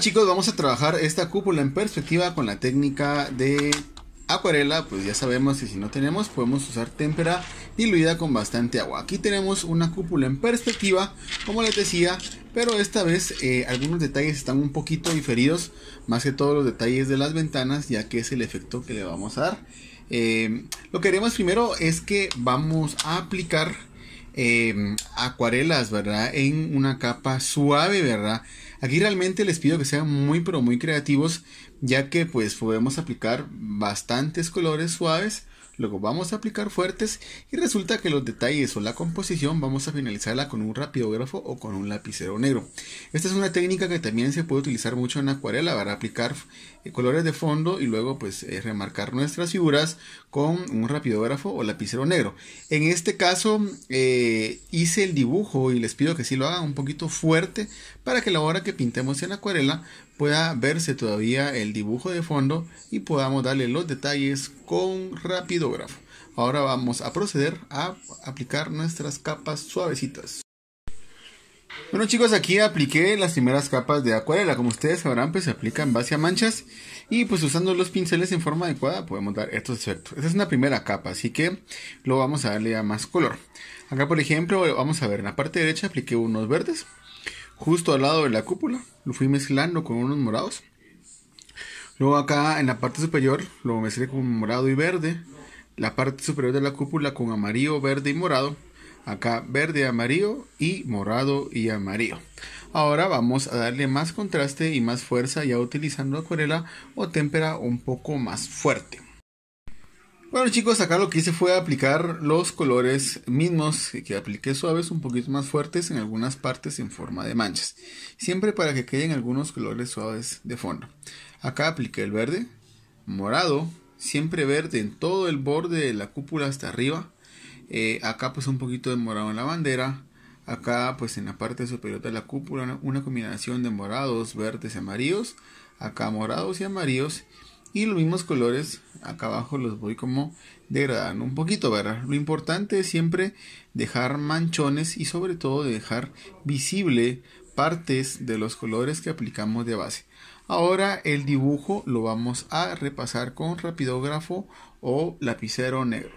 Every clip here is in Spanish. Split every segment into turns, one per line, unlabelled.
chicos vamos a trabajar esta cúpula en perspectiva con la técnica de acuarela. Pues ya sabemos que si no tenemos podemos usar témpera diluida con bastante agua. Aquí tenemos una cúpula en perspectiva como les decía. Pero esta vez eh, algunos detalles están un poquito diferidos. Más que todos los detalles de las ventanas ya que es el efecto que le vamos a dar. Eh, lo que haremos primero es que vamos a aplicar eh, acuarelas, ¿verdad? En una capa suave, ¿verdad? Aquí realmente les pido que sean muy pero muy creativos, ya que pues podemos aplicar bastantes colores suaves Luego vamos a aplicar fuertes y resulta que los detalles o la composición vamos a finalizarla con un rapidógrafo o con un lapicero negro. Esta es una técnica que también se puede utilizar mucho en acuarela para aplicar eh, colores de fondo y luego pues eh, remarcar nuestras figuras con un rapidógrafo o lapicero negro. En este caso eh, hice el dibujo y les pido que sí lo hagan un poquito fuerte para que la hora que pintemos en acuarela pueda verse todavía el dibujo de fondo y podamos darle los detalles con rapidógrafo. Ahora vamos a proceder a aplicar nuestras capas suavecitas. Bueno chicos, aquí apliqué las primeras capas de acuarela. Como ustedes sabrán, pues se aplica en base a manchas. Y pues usando los pinceles en forma adecuada podemos dar estos efectos. Esta es una primera capa, así que lo vamos a darle a más color. Acá por ejemplo, vamos a ver en la parte derecha apliqué unos verdes justo al lado de la cúpula. Lo fui mezclando con unos morados. Luego acá en la parte superior lo mezclé con morado y verde. La parte superior de la cúpula con amarillo, verde y morado. Acá verde, amarillo y morado y amarillo. Ahora vamos a darle más contraste y más fuerza ya utilizando acuarela o témpera un poco más fuerte. Bueno chicos, acá lo que hice fue aplicar los colores mismos que apliqué suaves, un poquito más fuertes en algunas partes en forma de manchas. Siempre para que queden algunos colores suaves de fondo. Acá apliqué el verde, morado, siempre verde en todo el borde de la cúpula hasta arriba. Eh, acá pues un poquito de morado en la bandera. Acá pues en la parte superior de la cúpula una combinación de morados, verdes y amarillos. Acá morados y amarillos y los mismos colores acá abajo los voy como degradando un poquito, ¿verdad? Lo importante es siempre dejar manchones y sobre todo dejar visible partes de los colores que aplicamos de base. Ahora el dibujo lo vamos a repasar con rapidógrafo o lapicero negro.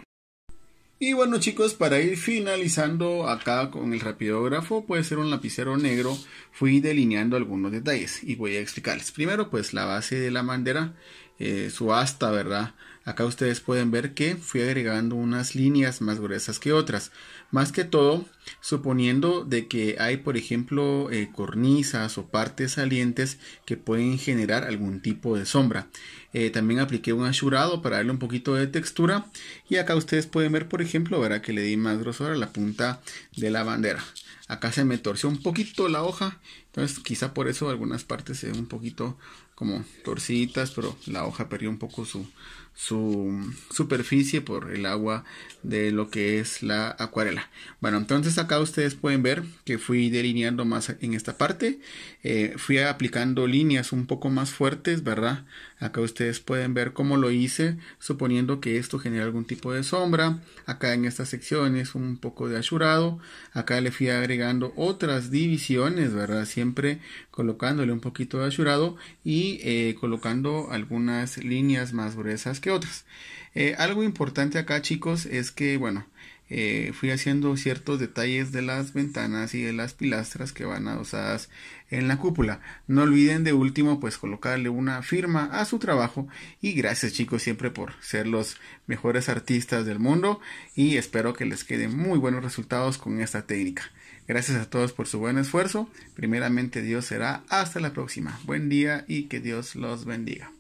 Y bueno chicos, para ir finalizando acá con el rapidógrafo, puede ser un lapicero negro, fui delineando algunos detalles y voy a explicarles. Primero pues la base de la bandera eh, su asta, ¿verdad? Acá ustedes pueden ver que fui agregando unas líneas más gruesas que otras. Más que todo, suponiendo de que hay, por ejemplo, eh, cornisas o partes salientes que pueden generar algún tipo de sombra. Eh, también apliqué un ashurado para darle un poquito de textura. Y acá ustedes pueden ver, por ejemplo, verá que le di más grosor a la punta de la bandera acá se me torció un poquito la hoja, entonces quizá por eso algunas partes se ven un poquito como torcidas, pero la hoja perdió un poco su, su superficie por el agua de lo que es la acuarela. Bueno, entonces acá ustedes pueden ver que fui delineando más en esta parte, eh, fui aplicando líneas un poco más fuertes, ¿verdad? Acá ustedes pueden ver cómo lo hice, suponiendo que esto genera algún tipo de sombra, acá en estas secciones un poco de asurado, acá le fui agregando otras divisiones, ¿verdad? Siempre colocándole un poquito de asurado y eh, colocando algunas líneas más gruesas que otras. Eh, algo importante acá, chicos, es que, bueno, eh, fui haciendo ciertos detalles de las ventanas y de las pilastras que van adosadas en la cúpula. No olviden de último pues colocarle una firma a su trabajo y gracias chicos siempre por ser los mejores artistas del mundo y espero que les queden muy buenos resultados con esta técnica. Gracias a todos por su buen esfuerzo. Primeramente Dios será hasta la próxima. Buen día y que Dios los bendiga.